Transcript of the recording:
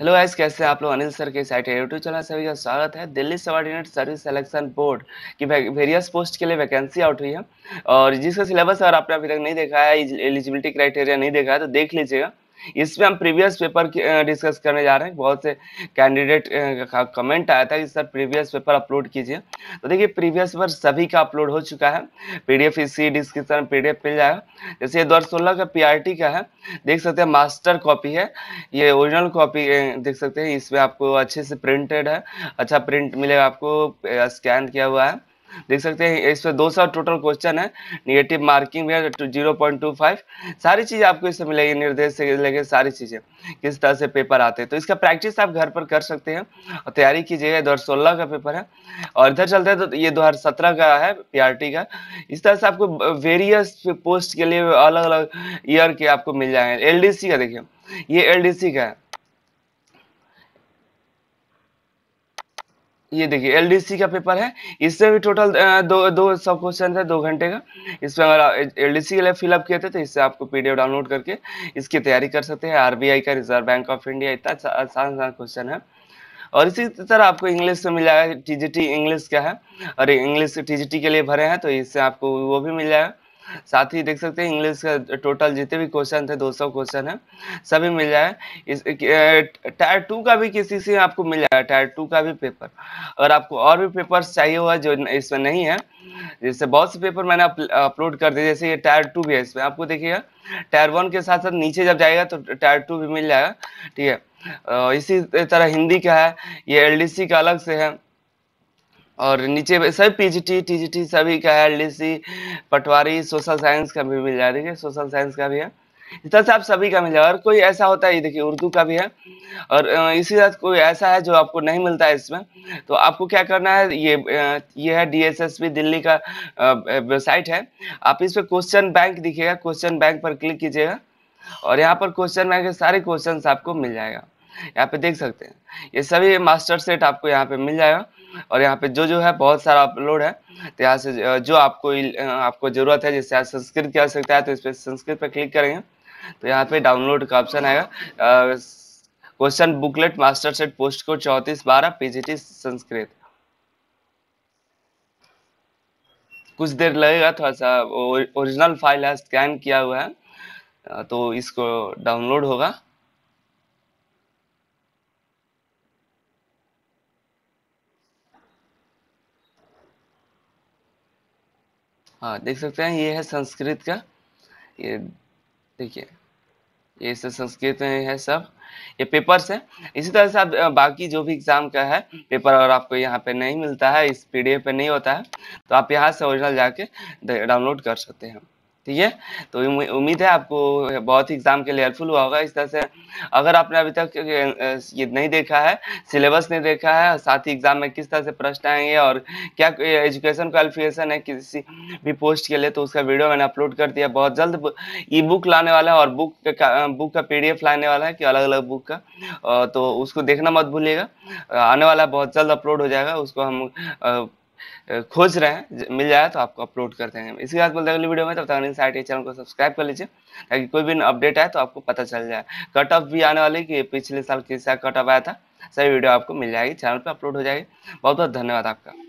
hello guys कैसे आप लोग अनिल सर के साइट यूट्यूब चैनल सभी का स्वागत है Delhi subordinate service selection board की वेरियस पोस्ट के लिए वैकेंसी आउट हुई है और जिसका सिलेबस अगर आपने अभी तक नहीं देखा है एलिजिबिलिटी क्राइटेरिया नहीं देखा है तो देख लीजिएगा इसमें हम प्रीवियस पेपर डिस्कस करने जा रहे हैं बहुत से कैंडिडेट का कमेंट आया था कि सर प्रीवियस पेपर अपलोड कीजिए तो देखिए प्रीवियस पेपर सभी का अपलोड हो चुका है पीडीएफ इसी डिस्क्रिप्शन में पीडीएफ मिल जाएगा जैसे ये दो का पी का है देख सकते हैं मास्टर कॉपी है ये ओरिजिनल कॉपी देख सकते हैं इसमें आपको अच्छे से प्रिंटेड है अच्छा प्रिंट मिलेगा आपको स्कैन किया हुआ है देख सकते हैं इसमें दो सौ टोटल क्वेश्चन है निगेटिव मार्किंग भी है जीरो पॉइंट टू फाइव सारी चीज़ें आपको इससे मिलेगी निर्देश से लेकर सारी चीज़ें किस तरह से पेपर आते हैं तो इसका प्रैक्टिस आप घर पर कर सकते हैं और तैयारी कीजिएगा दो सोलह का पेपर है और इधर चलते हैं तो ये दो सत्रह का है पी का इस तरह से आपको वेरियस पोस्ट के लिए अलग अलग ईयर के आपको मिल जाएंगे एल का देखिए ये एल का है ये देखिए एलडीसी का पेपर है इससे भी टोटल दो दो सब क्वेश्चन है दो घंटे का इसमें अगर एल डी सी के लिए फिलअप किए थे तो इससे आपको पीडीएफ डाउनलोड करके इसकी तैयारी कर सकते हैं आरबीआई का रिजर्व बैंक ऑफ इंडिया इतना आसान आसान क्वेश्चन है और इसी तरह आपको इंग्लिश से मिल जाएगा टी इंग्लिश का है और इंग्लिश टी के लिए भरे हैं तो इससे आपको वो भी मिल जाएगा साथ ही देख सकते हैं इंग्लिश का टोटल जितने भी क्वेश्चन थे 200 क्वेश्चन है सभी मिल जाए इस टायर टू का भी किसी से आपको मिल जाएगा टायर टू का भी पेपर अगर आपको और भी पेपर्स चाहिए हुआ जो इसमें नहीं है जैसे बहुत से पेपर मैंने अपलोड कर दिए जैसे ये टायर टू भी है इसमें आपको देखिएगा टायर वन के साथ साथ नीचे जब जाएगा तो टायर टू भी मिल जाएगा ठीक है इसी तरह हिंदी का है ये एल का अलग से है और नीचे सब पीजीटी टीजीटी सभी का है एलडीसी पटवारी सोशल साइंस का भी मिल जाएगा है सोशल साइंस का भी है इस तरह से आप सभी का मिल जाएगा और कोई ऐसा होता है देखिए उर्दू का भी है और इसी तरह कोई ऐसा है जो आपको नहीं मिलता है इसमें तो आपको क्या करना है ये ये है डीएसएसपी दिल्ली का वेबसाइट है आप इस पर क्वेश्चन बैंक दिखेगा क्वेश्चन बैंक पर क्लिक कीजिएगा और यहाँ पर क्वेश्चन बैंक के सारे क्वेश्चन आपको मिल जाएगा यहाँ पे देख सकते हैं ये सभी मास्टर सेट आपको यहाँ पे मिल जाएगा और यहाँ पे जो जो है बहुत सारा अपलोड है तो यहाँ से जो आपको आपको जरूरत है जैसे आप संस्कृत की आवश्यकता है तो इस पर संस्कृत पर क्लिक करेंगे तो यहाँ पे डाउनलोड का ऑप्शन आएगा question booklet master set post को चौंतीस बारह पीजीटी संस्कृत कुछ देर लगेगा थोड़ा सा ओरिजिनल फाइल है स्कैन किया हुआ है तो इसको डाउनलोड होगा हाँ देख सकते हैं ये है संस्कृत का ये देखिए ये सब संस्कृत में है सब ये पेपर्स से इसी तरह से आप बाकी जो भी एग्ज़ाम का है पेपर अगर आपको यहाँ पे नहीं मिलता है इस पीडीएफ पे नहीं होता है तो आप यहाँ से ओरिजिनल जाके डाउनलोड कर सकते हैं ठीक है तो उम्मीद है आपको बहुत ही एग्जाम के लिए हेल्पफुल हुआ होगा इस तरह से अगर आपने अभी तक ये नहीं देखा है सिलेबस नहीं देखा है साथ ही एग्जाम में किस तरह से प्रश्न आएंगे और क्या एजुकेशन क्वालिफिकेशन है किसी भी पोस्ट के लिए तो उसका वीडियो मैंने अपलोड कर दिया बहुत जल्द ई बुक लाने वाला है और बुक का बुक का पी लाने वाला है कि अलग अलग बुक का तो उसको देखना मत भूलिएगा आने वाला बहुत जल्द अपलोड हो जाएगा उसको हम खोज रहे हैं मिल जाए तो आपको अपलोड कर देंगे इसके बाद बोलते हैं अगली वीडियो में तब तक अर्निंग साइट चैनल को सब्सक्राइब कर लीजिए ताकि कोई भी अपडेट आए तो आपको पता चल जाए कट ऑफ भी आने वाली कि पिछले साल किस कट ऑफ आया था सही वीडियो आपको मिल जाएगी चैनल पर अपलोड हो जाएगी बहुत बहुत धन्यवाद आपका